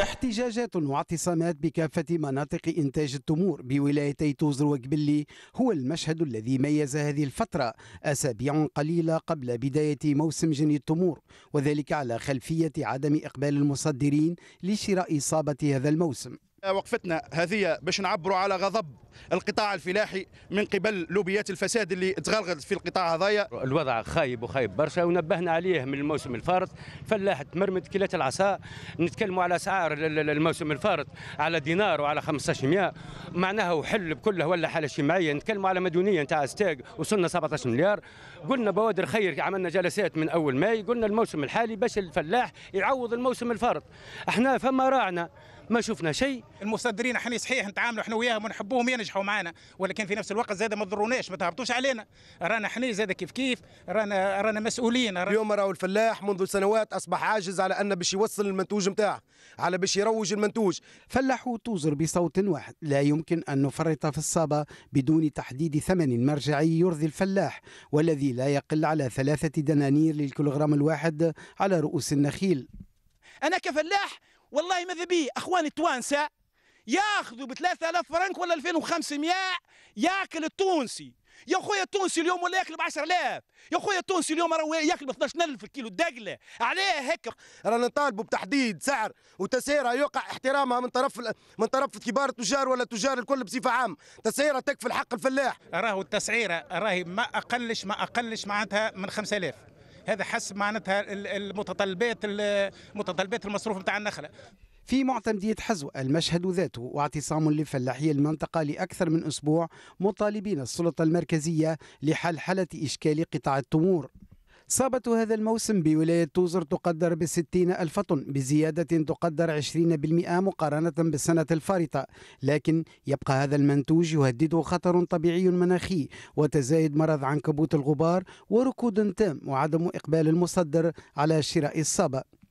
احتجاجات واعتصامات بكافة مناطق إنتاج التمور بولايتي توزر وكبلي هو المشهد الذي ميز هذه الفترة أسابيع قليلة قبل بداية موسم جني التمور وذلك على خلفية عدم إقبال المصدرين لشراء إصابة هذا الموسم وقفتنا هذه باش نعبروا على غضب القطاع الفلاحي من قبل لوبيات الفساد اللي تغلغلت في القطاع هذايا الوضع خايب وخايب برشا ونبهنا عليه من الموسم الفارط فلاح تمرمد كيلات العصا نتكلموا على اسعار الموسم الفارط على دينار وعلى 1500 معناها وحل بكله ولا حاله اجتماعيه نتكلموا على مديونيه نتاع ستاج وصلنا 17 مليار قلنا بوادر خير عملنا جلسات من اول ماي قلنا الموسم الحالي باش الفلاح يعوض الموسم الفارط احنا فما راعنا ما شفنا شيء المصدرين احنا صحيح نتعاملوا احنا وياهم ونحبوهم يعني نجحوا معنا ولكن في نفس الوقت زاد ما ضروناش ما تهبطوش علينا رانا حنا زاد كيف كيف رانا رانا مسؤولين رانا اليوم راهو الفلاح منذ سنوات اصبح عاجز على انه باش يوصل المنتوج نتاعه على باش يروج المنتوج فلاحو توزر بصوت واحد لا يمكن ان نفرط في الصابه بدون تحديد ثمن مرجعي يرضي الفلاح والذي لا يقل على ثلاثه دنانير للكيلوغرام الواحد على رؤوس النخيل انا كفلاح والله ماذا بي اخواني التوانسه ياخذوا ب 3000 فرنك ولا 2500 ياكل التونسي يا خويا التونسي اليوم ولا ياكل ب 10000 يا خويا التونسي اليوم راه ياكل ب 12000 الكيلو الدقله عليه هكا رانا نطالبوا بتحديد سعر وتسعيره يوقع احترامها من طرف من طرف كبار التجار ولا التجار الكل بصفه عامه تسعيره تكفي الحق الفلاح راهو التسعيره راهي ما اقلش ما اقلش معناتها من 5000 هذا حسب معناتها المتطلبات المتطلبات المصروف نتاع النخله في معتمدية حزو المشهد ذاته واعتصام لفلاحي المنطقة لأكثر من أسبوع مطالبين السلطة المركزية لحلحلة إشكال قطاع التمور صابة هذا الموسم بولاية توزر تقدر ب 60 ألف طن بزيادة تقدر 20% مقارنة بالسنة الفارطة لكن يبقى هذا المنتوج يهدده خطر طبيعي مناخي وتزايد مرض عنكبوت الغبار وركود تام وعدم إقبال المصدر على شراء الصابة